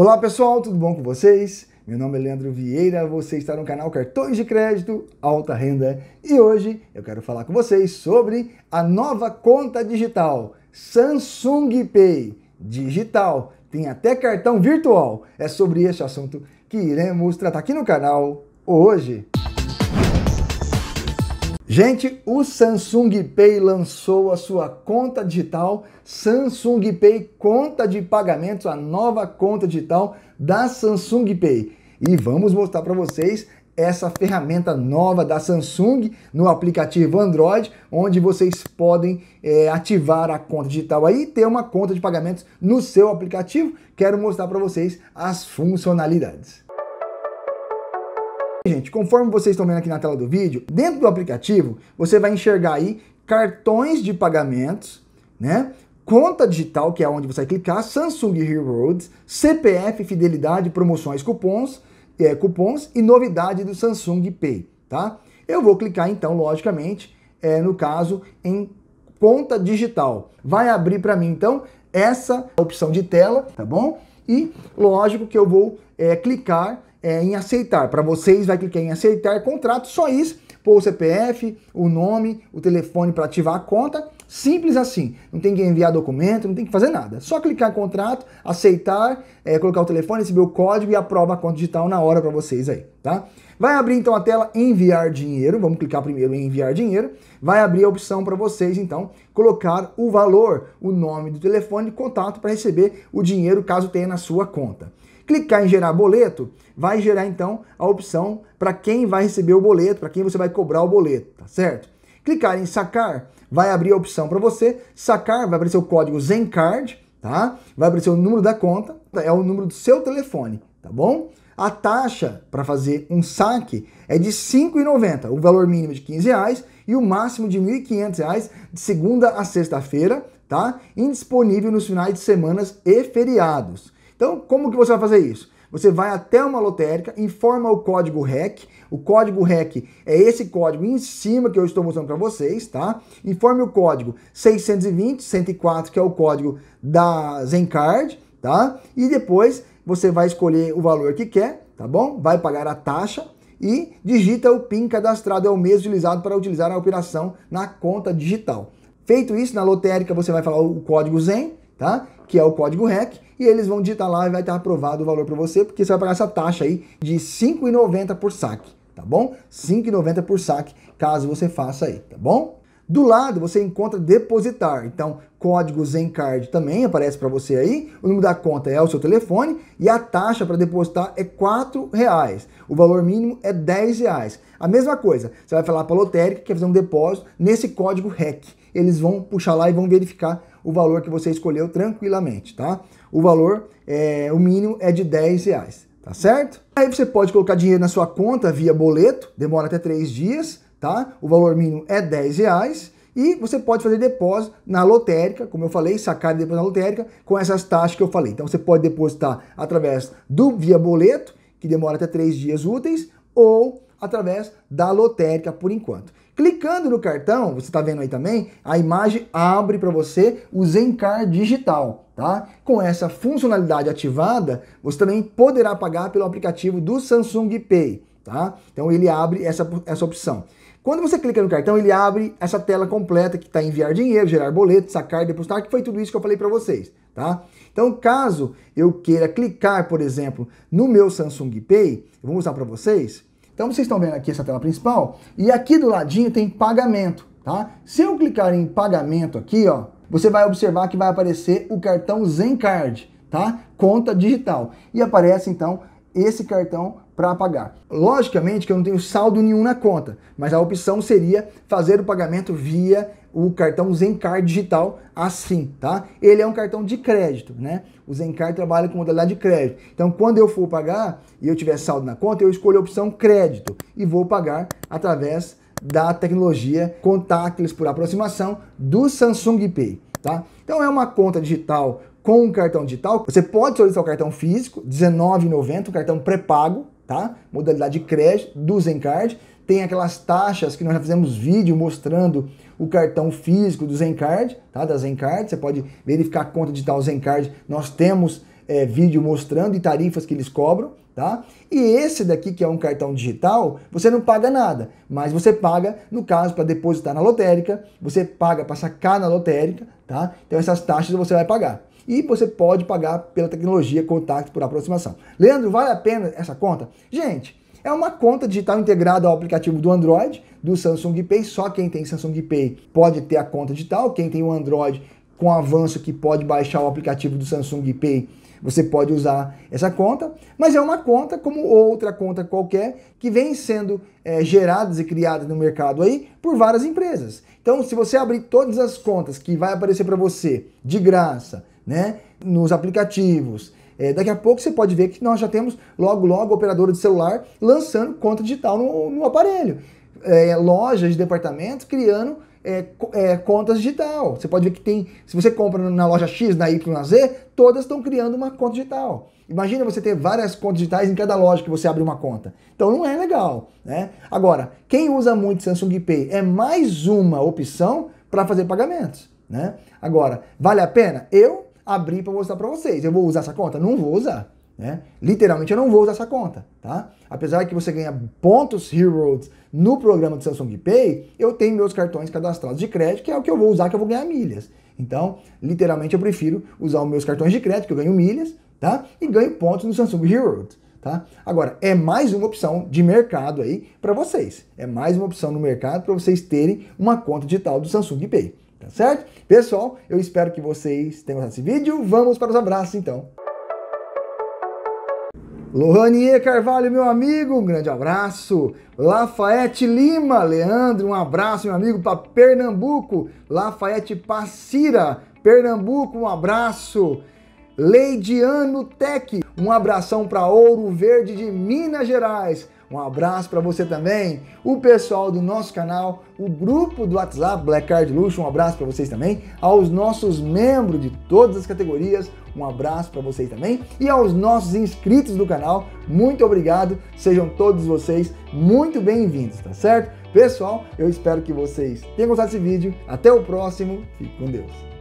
Olá pessoal, tudo bom com vocês? Meu nome é Leandro Vieira, você está no canal Cartões de Crédito Alta Renda e hoje eu quero falar com vocês sobre a nova conta digital Samsung Pay Digital. Tem até cartão virtual. É sobre este assunto que iremos tratar aqui no canal hoje. Gente, o Samsung Pay lançou a sua conta digital, Samsung Pay Conta de Pagamentos, a nova conta digital da Samsung Pay. E vamos mostrar para vocês essa ferramenta nova da Samsung no aplicativo Android, onde vocês podem é, ativar a conta digital aí e ter uma conta de pagamentos no seu aplicativo. Quero mostrar para vocês as funcionalidades gente, conforme vocês estão vendo aqui na tela do vídeo, dentro do aplicativo, você vai enxergar aí cartões de pagamentos, né? Conta digital, que é onde você vai clicar, Samsung Rewards, CPF, fidelidade, promoções, cupons, é, cupons e novidade do Samsung Pay, tá? Eu vou clicar então, logicamente, é, no caso, em conta digital. Vai abrir para mim então essa opção de tela, tá bom? E lógico que eu vou é, clicar é, em aceitar. Para vocês vai clicar em aceitar contrato, só isso pôr o CPF, o nome, o telefone para ativar a conta. Simples assim. Não tem que enviar documento, não tem que fazer nada. Só clicar em contrato, aceitar, é, colocar o telefone, receber o código e aprova a conta digital na hora para vocês aí, tá? Vai abrir então a tela enviar dinheiro. Vamos clicar primeiro em enviar dinheiro. Vai abrir a opção para vocês então colocar o valor, o nome do telefone, contato para receber o dinheiro caso tenha na sua conta clicar em gerar boleto, vai gerar então a opção para quem vai receber o boleto, para quem você vai cobrar o boleto, tá certo? Clicar em sacar, vai abrir a opção para você sacar, vai aparecer o código Zencard, tá? Vai aparecer o número da conta, tá? é o número do seu telefone, tá bom? A taxa para fazer um saque é de R$ 5,90, o valor mínimo de R$ reais e o máximo de R$ 1.500 de segunda a sexta-feira, tá? Indisponível nos finais de semanas e feriados. Então, como que você vai fazer isso? Você vai até uma lotérica, informa o código REC. O código REC é esse código em cima que eu estou mostrando para vocês, tá? Informe o código 620 104, que é o código da Zencard, tá? E depois você vai escolher o valor que quer, tá bom? Vai pagar a taxa e digita o PIN cadastrado, é o mesmo utilizado para utilizar a operação na conta digital. Feito isso, na lotérica você vai falar o código ZEN, tá? que é o código REC, e eles vão digitar lá e vai estar aprovado o valor para você, porque você vai pagar essa taxa aí de R$ 5,90 por saque, tá bom? R$ 5,90 por saque, caso você faça aí, tá bom? Do lado você encontra depositar, então código Zencard também aparece para você aí, o número da conta é o seu telefone e a taxa para depositar é R$ reais. o valor mínimo é R$ reais. A mesma coisa, você vai falar para a lotérica que quer fazer um depósito nesse código REC, eles vão puxar lá e vão verificar o valor que você escolheu tranquilamente, tá? O valor, é, o mínimo é de 10 reais, tá certo? Aí você pode colocar dinheiro na sua conta via boleto, demora até 3 dias, tá? O valor mínimo é 10 reais. E você pode fazer depósito na lotérica, como eu falei, sacar depois na lotérica, com essas taxas que eu falei. Então você pode depositar através do via boleto, que demora até três dias úteis, ou através da lotérica por enquanto. Clicando no cartão, você está vendo aí também, a imagem abre para você o Zencar digital, tá? Com essa funcionalidade ativada, você também poderá pagar pelo aplicativo do Samsung Pay, tá? Então ele abre essa, essa opção. Quando você clica no cartão, ele abre essa tela completa que está enviar dinheiro, gerar boleto, sacar, depositar, que foi tudo isso que eu falei para vocês, tá? Então, caso eu queira clicar, por exemplo, no meu Samsung Pay, eu vou mostrar para vocês. Então vocês estão vendo aqui essa tela principal e aqui do ladinho tem pagamento, tá? Se eu clicar em pagamento aqui, ó, você vai observar que vai aparecer o cartão Zencard, tá? Conta digital. E aparece então esse cartão para pagar. Logicamente que eu não tenho saldo nenhum na conta, mas a opção seria fazer o pagamento via o cartão Zencar digital assim, tá? Ele é um cartão de crédito, né? O Zencar trabalha com modalidade de crédito. Então, quando eu for pagar e eu tiver saldo na conta, eu escolho a opção crédito e vou pagar através da tecnologia contactless por aproximação do Samsung Pay, tá? Então, é uma conta digital com um cartão digital. Você pode solicitar o cartão físico, R$19,90, um cartão pré-pago, tá? Modalidade de crédito do Zencard. Tem aquelas taxas que nós já fizemos vídeo mostrando o cartão físico do Zencard, tá? Da Zencard. Você pode verificar a conta digital Zencard. Nós temos é, vídeo mostrando e tarifas que eles cobram, tá? E esse daqui, que é um cartão digital, você não paga nada, mas você paga, no caso, para depositar na lotérica, você paga para sacar na lotérica, tá? Então essas taxas você vai pagar e você pode pagar pela tecnologia contato por aproximação. Leandro, vale a pena essa conta? Gente, é uma conta digital integrada ao aplicativo do Android, do Samsung Pay. Só quem tem Samsung Pay pode ter a conta digital. Quem tem o Android com avanço que pode baixar o aplicativo do Samsung Pay, você pode usar essa conta. Mas é uma conta como outra conta qualquer que vem sendo é, geradas e criadas no mercado aí por várias empresas. Então, se você abrir todas as contas que vai aparecer para você de graça né? nos aplicativos. É, daqui a pouco você pode ver que nós já temos logo logo operadora de celular lançando conta digital no, no aparelho. É, lojas de departamentos criando é, é, contas digital. Você pode ver que tem, se você compra na loja X, na Y, na Z, todas estão criando uma conta digital. Imagina você ter várias contas digitais em cada loja que você abre uma conta. Então não é legal, né? Agora, quem usa muito Samsung Pay é mais uma opção para fazer pagamentos, né? Agora, vale a pena? Eu abrir para mostrar para vocês. Eu vou usar essa conta? Não vou usar. Né? Literalmente eu não vou usar essa conta, tá? Apesar que você ganha pontos Heroes no programa do Samsung Pay, eu tenho meus cartões cadastrados de crédito, que é o que eu vou usar, que eu vou ganhar milhas. Então, literalmente eu prefiro usar os meus cartões de crédito, que eu ganho milhas, tá? E ganho pontos no Samsung Heroes. Tá? Agora, é mais uma opção de mercado aí para vocês. É mais uma opção no mercado para vocês terem uma conta digital do Samsung Pay. Tá certo? Pessoal, eu espero que vocês tenham gostado desse vídeo. Vamos para os abraços, então. Lohanie Carvalho, meu amigo, um grande abraço. Lafayette Lima, Leandro, um abraço, meu amigo, para Pernambuco. Lafayette Passira, Pernambuco, um abraço. Leidiano Tech, um abração para Ouro Verde de Minas Gerais. Um abraço para você também, o pessoal do nosso canal, o grupo do WhatsApp Black Card Luxo, um abraço para vocês também, aos nossos membros de todas as categorias, um abraço para vocês também e aos nossos inscritos do canal, muito obrigado, sejam todos vocês muito bem-vindos, tá certo? Pessoal, eu espero que vocês tenham gostado desse vídeo, até o próximo, fique com Deus.